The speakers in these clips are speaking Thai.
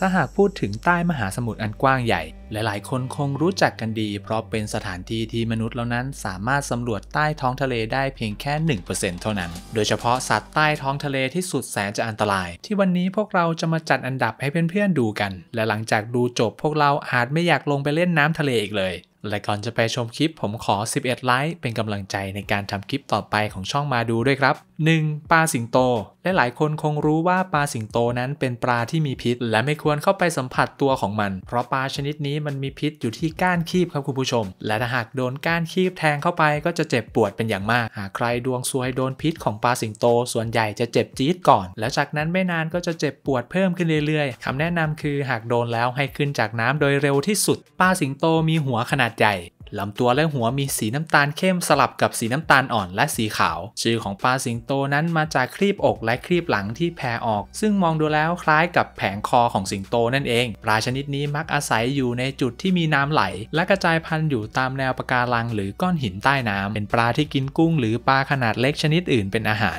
ถ้าหากพูดถึงใต้มหาสมุทรอันกว้างใหญ่ หลายๆ คนคงรู้จักกันดี เพราะเป็นสถานที่ที่มนุษย์เหล่านั้น สามารถสำรวจใต้ท้องทะเลได้เพียงแค่ 1%เท่านั้นโดยเฉพาะสัตว์ใต้ท้องทะเลที่สุดแสนจะอันตราย ที่วันนี้พวกเราจะมาจัดอันดับให้เพื่อน ๆ ดูกัน และหลังจากดูจบพวกเราอาจไม่อยากลงไปเล่นน้ำทะเลอีกเลย และก่อนจะไปชมคลิปผมขอ 11 ไลค์เป็นกำลังใจในการทำคลิปต่อไปของช่องมาดูด้วยครับ 1. ปลาสิงโตและหลายคนคงรู้ว่าปลาสิงโตนั้นเป็นปลาที่มีพิษ และไม่ควรเข้าไปสัมผัสตัวของมัน เพราะปลาชนิดนี้มันมีพิษอยู่ที่ก้านคีบครับคุณผู้ชม และถ้าหากโดนก้านคีบแทงเข้าไปก็จะเจ็บปวดเป็นอย่างมาก หากใครดวงซวยโดนพิษของปลาสิงโตส่วนใหญ่จะเจ็บจี๊ดก่อน แล้วจากนั้นไม่นานก็จะเจ็บปวดเพิ่มขึ้นเรื่อยๆ คำแนะนำคือหากโดนแล้วให้ขึ้นจากน้ำโดยเร็วที่สุดปลาสิงโตมีหัวขนาดใหญ่ลำตัวและหัวมีสีน้ำตาลเข้มสลับกับสีน้ำตาลอ่อนและสีขาว ชื่อของปลาสิงโตนั้นมาจากครีบอกและครีบหลังที่แผ่ออกซึ่งมองดูแล้วคล้ายกับแผงคอของสิงโตนั่นเองปลาชนิดนี้มักอาศัยอยู่ในจุดที่มีน้ำไหลและกระจายพันธุ์อยู่ตามแนวปะการังหรือก้อนหินใต้น้ำ เป็นปลาที่กินกุ้งหรือปลาขนาดเล็กชนิดอื่นเป็นอาหาร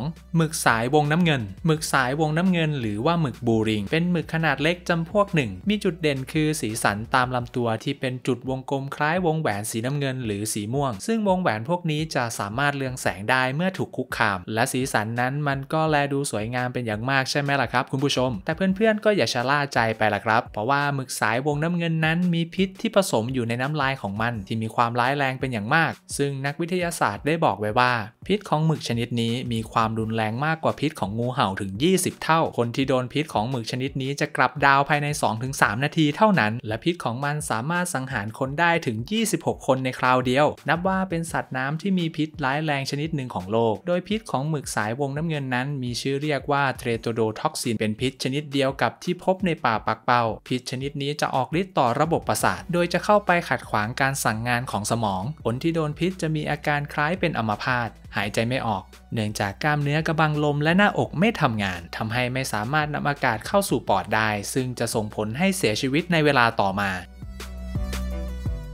2. หมึกสายวงน้ำเงิน หมึกสายวงน้ำเงินหรือว่าหมึกบูริง เป็นหมึกขนาดเล็กจำพวกหนึ่ง มีจุดเด่นคือสีสันตามลำตัวที่เป็นจุดวงกลมคล้ายวงแหวนสีน้ำเงินหรือสีม่วง ซึ่งวงแหวนพวกนี้จะสามารถเลืองแสงได้เมื่อถูกคุกคาม และสีสันนั้นมันก็แลดูสวยงามเป็นอย่างมากใช่ไหมล่ะครับคุณผู้ชม แต่เพื่อนๆก็อย่าชะล่าใจไปล่ะครับเพราะว่าหมึกสายวงน้ำเงินนั้น มีพิษที่ผสมอยู่ในน้ำลายของมัน ที่มีความร้ายแรงเป็นอย่างมาก ซึ่งนักวิทยาศาสตร์ได้บอกไว้ว่า พิษของหมึกชนิดนี้มีความรุนแรงมากกว่าพิษของงูเห่าถึง 20 เท่า คนที่โดนพิษของหมึกชนิดนี้จะกลับดาวภายใน 2-3 นาทีเท่านั้น และพิษของมันสามารถสังหารคนได้ถึง 26 คนในคราวเดียว นับว่าเป็นสัตว์น้ำที่มีพิษร้ายแรงชนิดหนึ่งของโลก โดยพิษของหมึกสายวงน้ำเงินนั้นมีชื่อเรียกว่าเทรโตโดท็อกซินเป็นพิษชนิดเดียวกับที่พบในป่าปักเป้า พิษชนิดนี้จะออกฤทธิ์ต่อระบบประสาท โดยจะเข้าไปขัดขวางการสั่งงานของสมอง คนที่โดนพิษจะมีอาการคล้ายเป็นอัมพาต หายใจไม่ออกเนื่องจากกล้ามเนื้อกระบังลมและหน้าอกไม่ทำงาน ทำให้ไม่สามารถนำอากาศเข้าสู่ปอดได้ ซึ่งจะส่งผลให้เสียชีวิตในเวลาต่อมา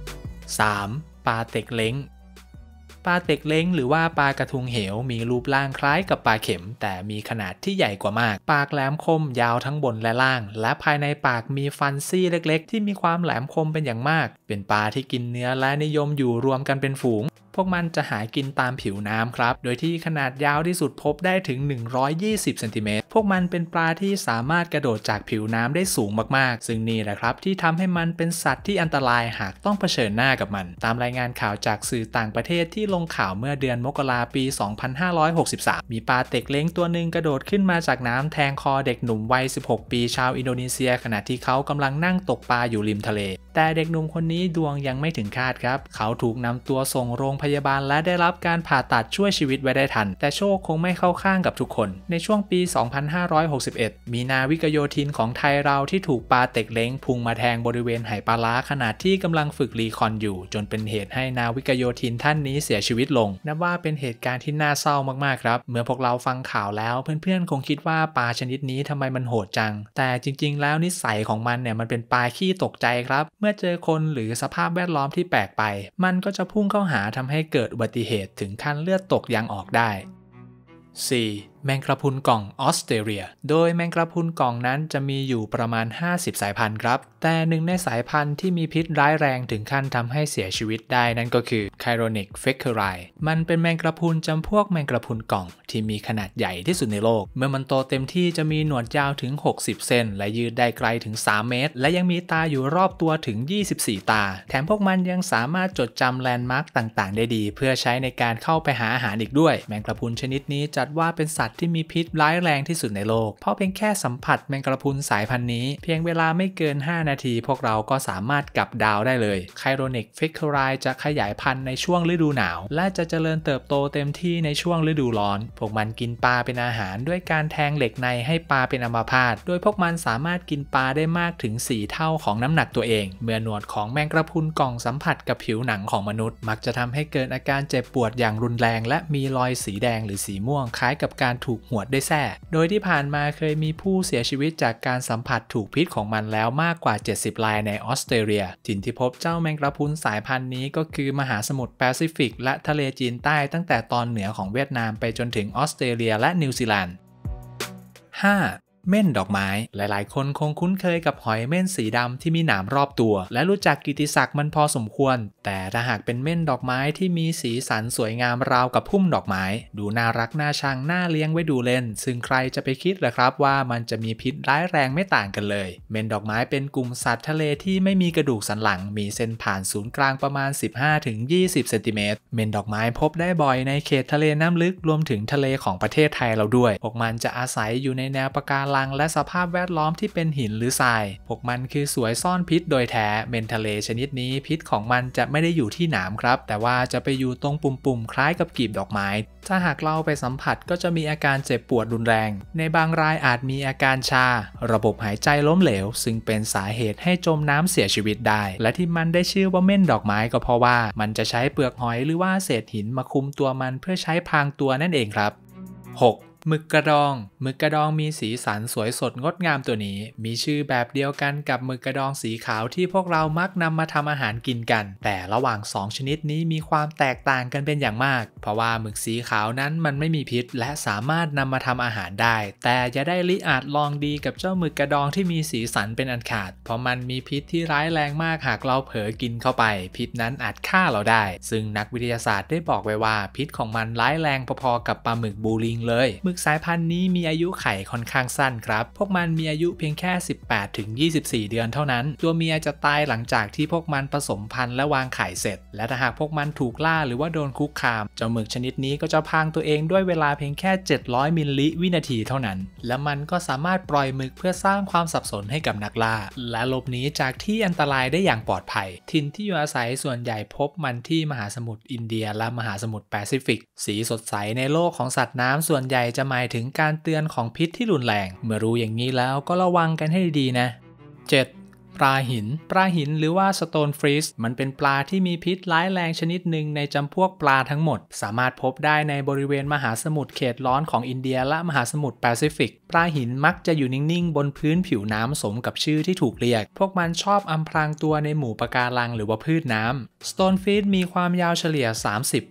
3. ปลาเต็กเล้ง ปลาเต็กเล้งหรือว่าปลากระทุงเหวมีรูปร่างคล้ายกับปลาเข็ม แต่มีขนาดที่ใหญ่กว่ามาก ปากแหลมคมยาวทั้งบนและล่าง และภายในปากมีฟันซี่เล็กๆ ที่มีความแหลมคมเป็นอย่างมากเป็นปลาที่กินเนื้อและนิยมอยู่รวมกันเป็นฝูงวกมันจะหากินตามผิวน้ำครับ โดยที่ขนาดยาวที่สุดพบได้ถึง 120 เซนติเมตรพวกมันเป็นปลาที่สามารถกระโดดจากผิวน้ำได้สูงมาก ๆ ซึ่งนี่แหละครับที่ทำให้มันเป็นสัตว์ที่อันตรายหากต้องเผชิญหน้ากับมัน ตามรายงานข่าวจากสื่อต่างประเทศที่ลงข่าวเมื่อเดือนมกราปี 2563 มีปลาเต็กเล้งตัวหนึ่งกระโดดขึ้นมาจากน้ำแทงคอเด็กหนุ่มวัย 16 ปี ชาวอินโดนีเซียขณะที่เขากำลังนั่งตกปลาอยู่ริมทะเล แต่เด็กหนุ่มคนนี้ดวงยังไม่ถึงคาดครับ เขาถูกนำตัวส่งโรงพยาบาลและได้รับการผ่าตัดช่วยชีวิตไว้ได้ทัน แต่โชคคงไม่เข้าข้างกับทุกคน ในช่วงปี2 0 2561 มีนาวิกโยธินของไทยเราที่ถูกปลาเต็กเล้งพุ่งมาแทงบริเวณไหปลาล้าขณะที่กำลังฝึกรีคอนอยู่ จนเป็นเหตุให้นาวิกโยธินท่านนี้เสียชีวิตลง นับว่าเป็นเหตุการณ์ที่น่าเศร้ามาก ๆ ครับ เมื่อพวกเราฟังข่าวแล้วเพื่อนๆคงคิดว่าปลาชนิดนี้ทำไมมันโหดจัง แต่จริง ๆ แล้วนิสัยของมันเนี่ยมันเป็นปลาขี้ตกใจครับ เมื่อเจอคนหรือสภาพแวดล้อมที่แปลกไป มันก็จะพุ่งเข้าหาทำให้เกิดอุบัติเหตุถึงขั้นเลือดตกยางออกได้ 4. แมงกระพุนกล่องออสเตรเลีย โดยแมงกระพุนกล่องนั้นจะมีอยู่ประมาณ 50 สายพันธุ์ครับ แต่หนึ่งในสายพันธุ์ที่มีพิษร้ายแรงถึงขั้นทำให้เสียชีวิตได้นั่นก็คือ c h i r o n i c f e c u r i มันเป็นแมงกระพุนจำพวกแมงกระพุนกล่อง ที่มีขนาดใหญ่ที่สุดในโลก เมื่อมันโตเต็มที่จะมีหนวดยาวถึง 60 เซนและยืดได้ไกลถึง 3 เมตร และยังมีตาอยู่รอบตัวถึง 24 ตา แถมพวกมันยังสามารถจดจำแลนด์มาร์กต่างๆ ได้ดี เพื่อใช้ในการเข้าไปหาอาหารอีกด้วย แมงกระพุนชนิดนี้จัดว่าเป็นสัตวตว์ที่มีพิษร้ายแรงที่สุดในโลก เพราะเพียงแค่สัมผัสแมงกระพุนสายพันธุ์นี้ เพียงเวลาไม่เกิน 5 นาทีพวกเราก็สามารถกลับดาวได้เลยไคโรนิกฟิกครายจะขยายพันธุ์ในช่วงฤดูหนาว และจะเจริญเติบโตเต็มที่ในช่วงฤดูร้อน พวกมันกินปลาเป็นอาหาร ด้วยการแทงเหล็กในให้ปลาเป็นอัมาพาตโดยพวกมันสามารถกินปลาได้มากถึง4เท่าของน้ำหนักตัวเอง เมื่อหนวดของแมงกระพุนกล่องสัมผัสกับผิวหนังของมนุษย์ มักจะทำให้เกิดอาการเจ็บปวดอย่างรุนแรง และมีรอยสีแดงหรือสีม่วงคล้ายกับการถูกหวดด้วยแส้โดยที่ผ่านมาเคยมีผู้เสียชีวิตจากการสัมผัสถูกพิษของมันแล้วมากกว่า 70รายในออสเตรเลียถิ่นที่พบเจ้าแมงกระพุนสายพันธุ์นี้ก็คือมหาสมุทรแปซิฟิกและทะเลจีนใต้ตั้งแต่ตอนเหนือของเวียดนามไปจนถึงออสเตรเลียและนิวซีแลนด์ 5. เม่นดอกไม้หลาย ๆ คนคงคุ้นเคยกับหอยเม่นสีดำที่มีหนามรอบตัว และรู้จักกิติศักดิ์มันพอสมควร แต่ถ้าหากเป็นเม่นดอกไม้ที่มีสีสันสวยงามราวกับพุ่มดอกไม้ ดูน่ารักน่าชังน่าเลี้ยงไว้ดูเล่น ซึ่งใครจะไปคิดล่ะครับว่ามันจะมีพิษร้ายแรงไม่ต่างกันเลย เม่นดอกไม้เป็นกลุ่มสัตว์ ทะเลที่ไม่มีกระดูกสันหลัง มีเส้นผ่านศูนย์กลางประมาณ 15-20เซนติเมตรเม่นดอกไม้พบได้บ่อยในเขตทะเลน้ำลึกรวมถึงทะเลของประเทศไทยเราด้วยพวกมันจะอาศัยอยู่ในแนวปะการลังและสภาพแวดล้อมที่เป็นหินหรือทราย พวกมันคือสวยซ่อนพิษ โดยแท้ เมนทะเลชนิดนี้พิษของมันจะไม่ได้อยู่ที่หนามครับ แต่ว่าจะไปอยู่ตรงปุ่มๆคล้ายกับกลีบดอกไม้ ถ้าหากเราไปสัมผัสก็จะมีอาการเจ็บปวดรุนแรง ในบางรายอาจมีอาการชา ระบบหายใจล้มเหลว ซึ่งเป็นสาเหตุให้จมน้ำเสียชีวิตได้ และที่มันได้ชื่อว่าเม่นดอกไม้ก็เพราะว่า มันจะใช้เปลือกหอยหรือว่าเศษหินมาคุมตัวมันเพื่อใช้พางตัวนั่นเองครับ 6. หมึกกระดองหมึกกระดองมีสีสันสวยสดงดงามตัวนี้ มีชื่อแบบเดียวกันกับหมึกกระดองสีขาวที่พวกเรามักนำมาทำอาหารกินกัน แต่ระหว่าง 2 ชนิดนี้มีความแตกต่างกันเป็นอย่างมาก เพราะว่าหมึกสีขาวนั้นมันไม่มีพิษ และสามารถนำมาทำอาหารได้ แต่จะได้ลิอาจลองดีกับเจ้าหมึกกระดองที่มีสีสันเป็นอันขาด เพราะมันมีพิษที่ร้ายแรงมากหากเราเผลอกินเข้าไป พิษนั้นอาจฆ่าเราได้ ซึ่งนักวิทยาศาสตร์ได้บอกไว้ว่าพิษของมันร้ายแรงพอๆกับปลาหมึกบูริงเลยมึกสายพันธุ์นี้มีอายุไข่ค่อนข้างสั้นครับ พวกมันมีอายุเพียงแค่ 18-24 เดือนเท่านั้น ตัวเมียจะตายหลังจากที่พวกมันผสมพันธุ์และวางไข่เสร็จ และถ้าหากพวกมันถูกล่าหรือว่าโดนคุกคาม เจ้าหมึกชนิดนี้ก็จะพังตัวเองด้วยเวลาเพียงแค่ 700 มิลลิวินาทีเท่านั้น และมันก็สามารถปล่อยหมึกเพื่อสร้างความสับสนให้กับนักล่า และหลบหนีจากที่อันตรายได้อย่างปลอดภัยถิ่นที่อยู่อาศัยส่วนใหญ่พบมันที่มหาสมุทรอินเดียและมหาสมุทรแปซิฟิก สีสดใสในโลกของสัตว์น้ำส่วนใหญ่จะจะหมายถึงการเตือนของพิษที่รุนแรง เมื่อรู้อย่างนี้แล้วก็ระวังกันให้ดีนะ 7. ปลาหิน ปลาหินหรือว่า stone fish มันเป็นปลาที่มีพิษร้ายแรงชนิดหนึ่งในจำพวกปลาทั้งหมด สามารถพบได้ในบริเวณมหาสมุทรเขตร้อนของอินเดียและมหาสมุทรแปซิฟิกปลาหินมักจะอยู่นิ่ง ๆ บนพื้นผิวน้ำสมกับชื่อที่ถูกเรียก พวกมันชอบอำพรางตัวในหมู่ปะการังหรือว่าพืชน้ำ stone fish มีความยาวเฉลี่ย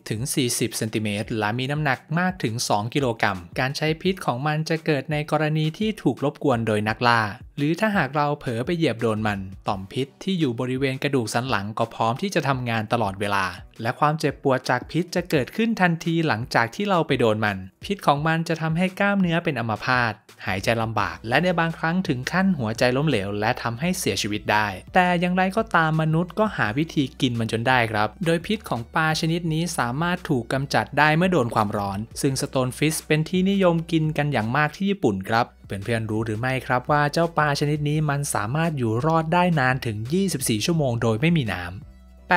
30-40 เซนติเมตร และมีน้ำหนักมากถึง 2 กิโลกรัม การใช้พิษของมันจะเกิดในกรณีที่ถูกรบกวนโดยนักล่าหรือถ้าหากเราเผลอไปเหยียบโดนมัน ต่อมพิษที่อยู่บริเวณกระดูกสันหลังก็พร้อมที่จะทำงานตลอดเวลา และความเจ็บปวดจากพิษจะเกิดขึ้นทันทีหลังจากที่เราไปโดนมันพิษของมันจะทำให้กล้ามเนื้อเป็นอัมพาต หายใจลำบาก และในบางครั้งถึงขั้นหัวใจล้มเหลวและทำให้เสียชีวิตได้ แต่อย่างไรก็ตามมนุษย์ก็หาวิธีกินมันจนได้ครับ โดยพิษของปลาชนิดนี้สามารถถูกกำจัดได้เมื่อโดนความร้อน ซึ่งสโตนฟิชเป็นที่นิยมกินกันอย่างมากที่ญี่ปุ่นครับเพื่อนๆรู้หรือไม่ครับว่าเจ้าปลาชนิดนี้มันสามารถอยู่รอดได้นานถึง 24 ชั่วโมง โดยไม่มีน้ำ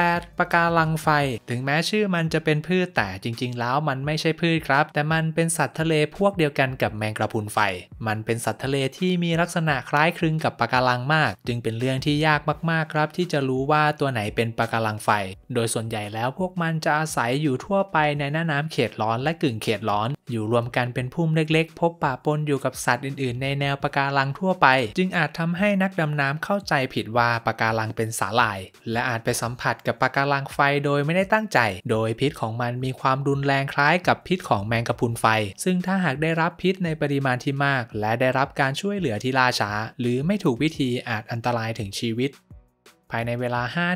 8. ปะการังไฟ ถึงแม้ชื่อมันจะเป็นพืชแต่จริง ๆ แล้วมันไม่ใช่พืชครับ แต่มันเป็นสัตว์ทะเลพวกเดียวกันกับแมงกระพุนไฟ มันเป็นสัตว์ทะเลที่มีลักษณะคล้ายคลึงกับปะการังมาก จึงเป็นเรื่องที่ยากมากๆครับ ที่จะรู้ว่าตัวไหนเป็นปะการังไฟ โดยส่วนใหญ่แล้วพวกมันจะอาศัยอยู่ทั่วไปในหน้าน้ำเขตร้อนและกึ่งเขตร้อน อยู่รวมกันเป็นพุ่มเล็กๆ พบปะปนอยู่กับสัตว์อื่นๆในแนวปะการังทั่วไป จึงอาจทำให้นักดำน้ำเข้าใจผิดว่าปะการังเป็นสาหร่ายและอาจไปสัมผัสกับปะการังไฟโดยไม่ได้ตั้งใจ โดยพิษของมันมีความรุนแรงคล้ายกับพิษของแมงกะพรุนไฟ ซึ่งถ้าหากได้รับพิษในปริมาณที่มาก และได้รับการช่วยเหลือที่ล่าช้า หรือไม่ถูกวิธีอาจอันตรายถึงชีวิตภายในเวลา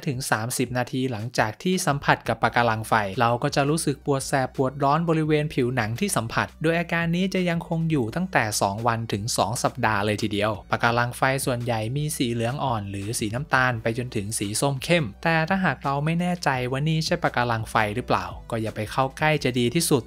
5-30 นาทีหลังจากที่สัมผัสกับปะการังไฟ เราก็จะรู้สึกปวดแสบ ปวดร้อนบริเวณผิวหนังที่สัมผัส โดยอาการนี้จะยังคงอยู่ตั้งแต่ 2 วันถึง 2 สัปดาห์เลยทีเดียวปะการังไฟส่วนใหญ่มีสีเหลืองอ่อนหรือสีน้ำตาลไปจนถึงสีส้มเข้ม แต่ถ้าหากเราไม่แน่ใจว่านี่ใช่ปะการังไฟหรือเปล่าก็อย่าไปเข้าใกล้จะดีที่สุด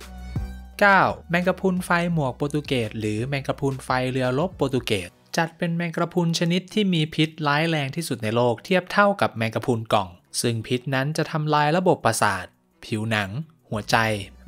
9แมงกะพรุนไฟหมวกโปรตุเกสหรือแมงกะพรุนไฟเรือลบโปรตุเกสจัดเป็นแมงกระพุนชนิดที่มีพิษร้ายแรงที่สุดในโลก เทียบเท่ากับแมงกระพุนกล่อง ซึ่งพิษนั้นจะทำลายระบบประสาท ผิวหนัง หัวใจ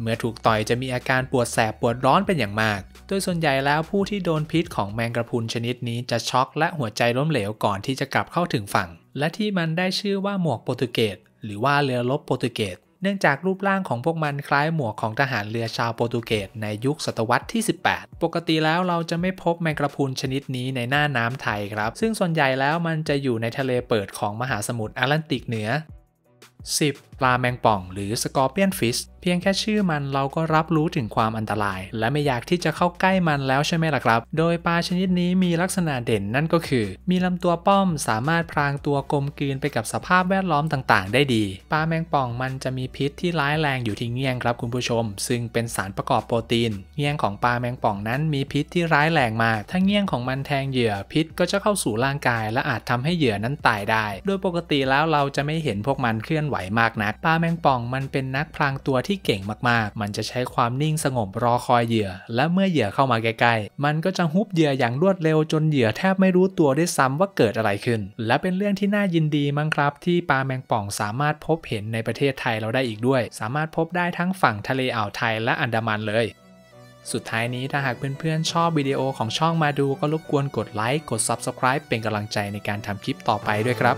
เมื่อถูกต่อยจะมีอาการปวดแสบปวดร้อนเป็นอย่างมาก โดยส่วนใหญ่แล้วผู้ที่โดนพิษของแมงกระพุนชนิดนี้จะช็อกและหัวใจล้มเหลวก่อนที่จะกลับเข้าถึงฝั่ง และที่มันได้ชื่อว่าหมวกโปรตุเกสหรือว่าเรือรบโปรตุเกสเนื่องจากรูปร่างของพวกมันคล้ายหมวกของทหารเรือชาวโปรตุเกสในยุคศตวรรษที่ 18 ปกติแล้วเราจะไม่พบแมงกระพุนชนิดนี้ในหน้าน้ำไทยครับ ซึ่งส่วนใหญ่แล้วมันจะอยู่ในทะเลเปิดของมหาสมุทรแอตแลนติกเหนือ10ปลาแมงป่องหรือสกอร์เปียนฟิชเพียงแค่ชื่อมันเราก็รับรู้ถึงความอันตราย และไม่อยากที่จะเข้าใกล้มันแล้วใช่ไหมล่ะครับ โดยปลาชนิดนี้มีลักษณะเด่นนั่นก็คือ มีลำตัวป้อมสามารถพรางตัวกลมกลืนไปกับสภาพแวดล้อมต่างๆได้ดี ปลาแมงป่องมันจะมีพิษที่ร้ายแรงอยู่ที่เงี้ยงครับคุณผู้ชม ซึ่งเป็นสารประกอบโปรตีนเงี้ยงของปลาแมงป่องนั้น มีพิษที่ร้ายแรงมากถ้าเงี้ยงของมันแทงเหยื่อพิษก็จะเข้าสู่ร่างกาย และอาจทำให้เหยื่อนั้นตายได้ โดยปกติแล้วเราจะไม่เห็นพวกมันเคลื่อนไหวมากนักดปลาแมงป่องมันเป็นนักพรางตัวที่เก่งมากๆ มันจะใช้ความนิ่งสงบรอคอยเหยื่อ และเมื่อเหยื่อเข้ามาใกล้ ๆ มันก็จะฮุบเหยื่ออย่างรวดเร็วจนเหยื่อแทบไม่รู้ตัวได้ซ้ำว่าเกิดอะไรขึ้น และเป็นเรื่องที่น่ายินดีมั้งครับ ที่ปลาแมงป่องสามารถพบเห็นในประเทศไทยเราได้อีกด้วย สามารถพบได้ทั้งฝั่งทะเลอ่าวไทยและอันดามันเลย สุดท้ายนี้ถ้าหากเพื่อนๆ ชอบวิดีโอของช่องมาดูก็รบกวนกดไลค์กด Subscribe เป็นกำลังใจในการทำคลิปต่อไปด้วยครับ